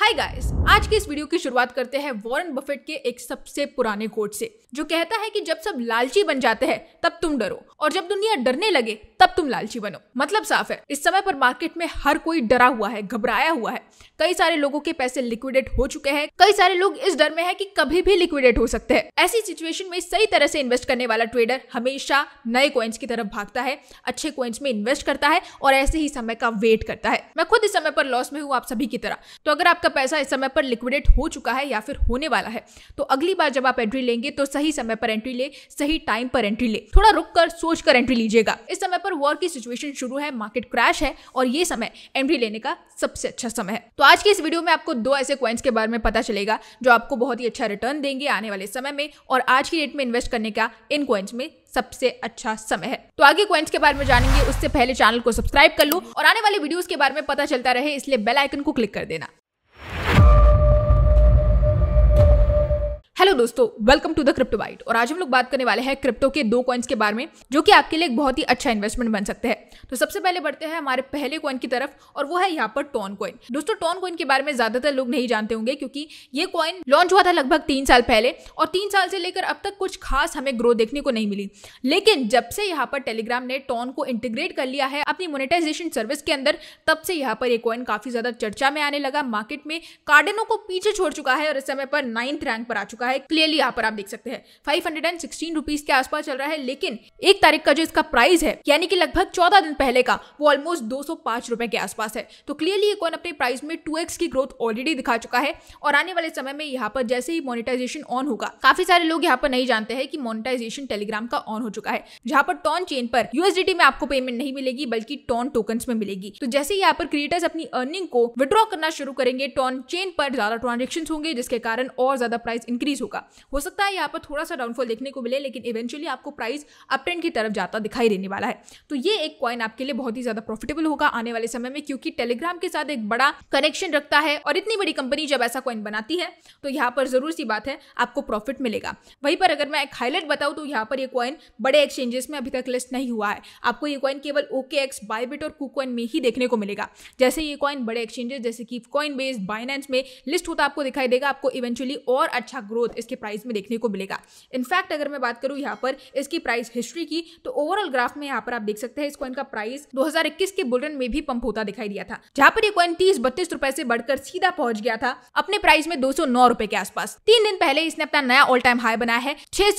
hi guys आज की इस वीडियो की शुरुआत करते हैं वॉरेन बफेट के एक सबसे पुराने कोट से जो कहता है कि जब सब लालची बन जाते हैं तब तुम डरो और जब दुनिया डरने लगे तब तुम लालची बनो मतलब साफ है इस समय पर मार्केट में हर कोई डरा हुआ है घबराया हुआ है कई सारे लोगों के पैसे लिक्विडेट हो चुके हैं कई सारे लोग इस डर में है कि कभी भी लिक्विडेट हो सकते हैं ऐसी सिचुएशन में सही तरह से इन्वेस्ट करने वाला ट्रेडर हमेशा नए कॉइन्स की तरफ भागता है अच्छे कॉइन्स में इन्वेस्ट करता है और ऐसे ही समय का वेट करता है मैं खुद इस समय पर लॉस में हूँ आप सभी की तरह तो अगर आपका पैसा इस समय पर लिक्विडेट हो चुका है या फिर होने वाला है तो अगली बार जब आप एंट्री लेंगे तो सही समय पर एंट्री ले सही टाइम पर एंट्री ले थोड़ा रुक कर सोच कर एंट्री लीजिएगा इस समय पर वॉर की सिचुएशन शुरू है मार्केट क्रैश है और ये समय एंट्री लेने का सबसे अच्छा समय है तो आज की इस वीडियो में आपको दो ऐसे क्वेंस के बारे में पता चलेगा जो आपको बहुत ही अच्छा रिटर्न देंगे आने वाले समय में और आज की डेट में इन्वेस्ट करने का इन क्वेंस में सबसे अच्छा समय है तो आगे क्वेंस के बारे में जानेंगे उससे पहले चैनल को सब्सक्राइब कर लो और आने वाले वीडियोस के बारे में पता चलता रहे इसलिए बेल आइकन को क्लिक कर देना हेलो दोस्तों welcome to the crypto bite और आज हम लोग बात करने वाले हैं क्रिप्टो के दो कॉइन्स के बारे में जो कि आपके लिए एक बहुत ही अच्छा इन्वेस्टमेंट बन सकते हैं तो सबसे पहले बढ़ते हैं हमारे पहले कॉइन की तरफ और वो है यहाँ पर टॉन कॉइन दोस्तों टॉन कॉइन के बारे में ज्यादातर लोग नहीं जानते होंगे क्योंकि ये कॉइन लॉन्च हुआ था लगभग तीन साल पहले और तीन साल से लेकर अब तक कुछ खास हमें ग्रोथ देखने को नहीं मिली लेकिन जब से यहाँ पर टेलीग्राम ने टॉन को इंटीग्रेट कर लिया है अपनी मोनिटाइजेशन सर्विस के अंदर तब से यहाँ पर ये कॉइन काफी ज्यादा चर्चा में आने लगा मार्केट में कार्डनों को पीछे छोड़ चुका है और इस समय पर नाइन्थ रैंक पर आ चुका है है क्लियरली यहाँ पर आप देख सकते हैं five hundred and sixteen rupees के आसपास चल रहा है लेकिन एक तारीख का जो इसका प्राइस है यानी कि लगभग चौदह दिन पहले का वो ऑलमोस्ट दो सौ पांच रुपए के आसपास है तो क्लियरली कौन अपने प्राइस में टू एक्स की ग्रोथ ऑलरेडी दिखा चुका है और आने वाले समय में यहाँ पर जैसे ही मोनिटाइजेशन ऑन होगा काफी सारे लोग यहाँ पर नहीं जानते हैं कि मोनिटाइजेशन टेलीग्राम का ऑन हो चुका है जहाँ पर टॉन चेन पर यूएसडीटी में आपको पेमेंट नहीं मिलेगी बल्कि टॉन टोकन में मिलेगी तो जैसे ही यहाँ पर क्रिएटर्स अपनी अर्निंग को विड्रॉ करना शुरू करेंगे टॉन चेन पर ज्यादा ट्रांजेक्शन होंगे जिसके कारण और ज्यादा प्राइस इंक्रीज होगा हो सकता है यहाँ पर थोड़ा सा डाउनफॉल देखने को मिले लेकिन इवेंचुअली आपको प्राइस अप ट्रेंड की तरफ जाता दिखाई देने वाला है तो ये एक कॉइन आपके लिए बहुत ही ज्यादा प्रॉफिटेबल होगा आने वाले समय में क्योंकि टेलीग्राम के साथ एक बड़ा कनेक्शन रखता है और इतनी बड़ी कंपनी जब ऐसा कॉइन बनाती है तो यहाँ पर जरूर सी बात है आपको प्रॉफिट मिलेगा वहीं पर अगर मैं एक हाईलाइट बताऊँ तो यहाँ पर ये कॉइन बड़े एक्सचेंजेस में अभी तक लिस्ट नहीं हुआ है आपको ये कॉइन केवल ओके एक्स बायबिट और कुकॉइन में ही देखने को मिलेगा जैसे ये कॉइन बड़े एक्सचेंजेस जैसे कि कॉइन बेस्ड बाइनेंस में लिस्ट होता आपको दिखाई देगा आपको इवेंचुअली और अच्छा ग्रोथ इसके प्राइस में देखने को मिलेगा इनफैक्ट अगर मैं बात करूँ यहाँ पर इसकी प्राइस हिस्ट्री की तो ओवरऑल ग्राफ में यहाँ पर आप देख सकते हैं इस कॉइन का प्राइस 2021 के बुलेटिन में भी पंप होता दिखाई दिया था जहाँ पर ये कॉइन तीस बत्तीस रुपए से बढ़कर सीधा पहुंच गया था अपने प्राइस में दो रुपए के आसपास तीन दिन पहले इसने अपना नया ऑल टाइम हाई बनाया है छह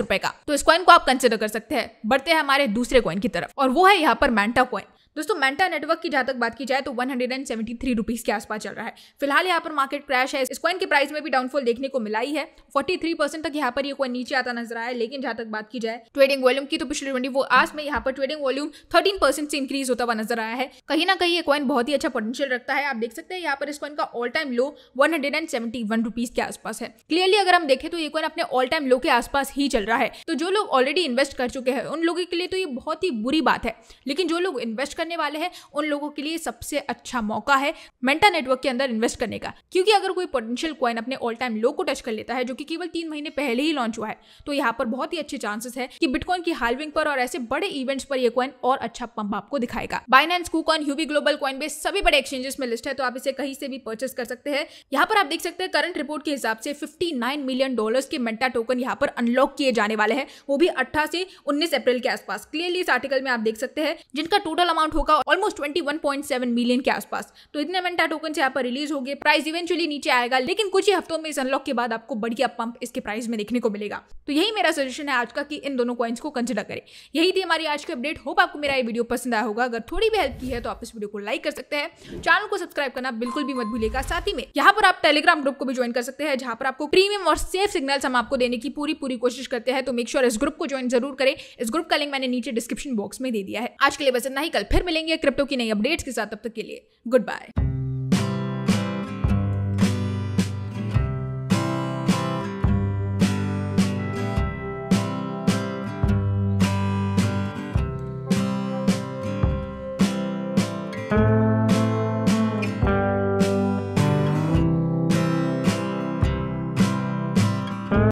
रुपए का तो इस कॉइन को आप कंसिडर कर सकते हैं बढ़ते हैं हमारे दूसरे कॉइन की तरफ और वो है यहाँ पर मैंटा कॉइन दोस्तों मेंटा नेटवर्क की जहां तक बात की जाए तो one hundred and seventy three rupees के आसपास चल रहा है फिलहाल यहाँ पर मार्केट क्रैश है इस कॉइन के प्राइस में भी डाउनफॉल देखने को मिला ही है फोर्टी थ्री परसेंट तक यहाँ पर ये कॉइन नीचे आता नजर आया लेकिन जहां तक बात की जाए ट्रेडिंग वॉल्यूम की तो पिछले ट्वेंटी फोर आवर्स में यहाँ पर ट्रेडिंग वॉल्यूम थर्टीन परसेंट से इंक्रीज होता हुआ नजर आया है कहीं ना कहीं ये कॉइन बहुत ही अच्छा पोटेंशियल रखता है आप देख सकते हैं यहाँ पर इस कॉइन का all time low one hundred and seventy one rupees के आसपास है क्लियरली अगर हम देखें तो ये कॉइन अपने ऑल टाइम लो के आसपास ही चल रहा है तो जो लोग ऑलरेडी इन्वेस्ट कर चुके हैं उन लोगों के लिए तो ये बहुत ही बुरी बात है लेकिन जो लोग इन्वेस्ट करने वाले हैं उन लोगों के लिए सबसे अच्छा मौका है मेंटा नेटवर्क के अंदर इन्वेस्ट करने का क्योंकि अगर कोई पोटेंशियल क्वाइन अपने ऑल टाइम लो को टच कर लेता है जो कि केवल तीन महीने पहले ही लॉन्च हुआ है तो यहाँ पर बहुत ही अच्छे चांसेस है कि बिटकॉइन की हाल्विंग पर और ऐसे बड़े इवेंट्स पर यह क्वाइन और अच्छा पंप आपको दिखाएगा Binance KuCoin Huobi global Coinbase सभी बड़े एक्सचेंजेस में लिस्ट है तो आप इसे कहीं से भी परचेस कर सकते हैं यहाँ पर आप देख सकते हैं करंट रिपोर्ट के हिसाब से फिफ्टी मिलियन डॉलर के मेंटा टोकन यहाँ पर अनलॉक किए जाने वाले हैं वो भी अट्ठा से उन्नीस अप्रैल के आसपास क्लियरली इस आर्टिकल में आप देख सकते हैं जिनका टोटल अमाउंट अमाउंट होगा ऑलमोस्ट 21.7 मिलियन के आसपास तो इतने मेंटा टोकन यहाँ पर रिलीज हो गए प्राइस इवेंचुअली नीचे आएगा लेकिन कुछ ही हफ्तों में इस अनलॉक के बाद आपको बढ़िया पंप इसके प्राइस में देखने को मिलेगा तो यही मेरा सजेशन है आज का कि इन दोनों कॉइन्स को कंसिडर करें यही थी हमारी आज की अपडेट होप आपको मेरा ये वीडियो पसंद आया होगा अगर थोड़ी भी हेल्प की है तो आप इस वीडियो को लाइक कर सकते हैं चैनल को सब्सक्राइब करना बिल्कुल भी मत भूलेगा साथ ही में यहाँ पर आप टेलीग्राम ग्रुप को भी ज्वाइन कर सकते हैं जहाँ पर आपको प्रीमियम और सेफ सिग्नल हम आपको देने की पूरी पूरी कोशिश करते हैं तो मेक श्योर इस ग्रुप को ज्वाइन जरूर करें इस ग्रुप का लिंक मैंने नीचे डिस्क्रिप्शन बॉक्स में दे दिया है आज के लिए बस इतना ही कल फिर फिर मिलेंगे क्रिप्टो की नई अपडेट्स के साथ तब तक के लिए गुड बाय thank you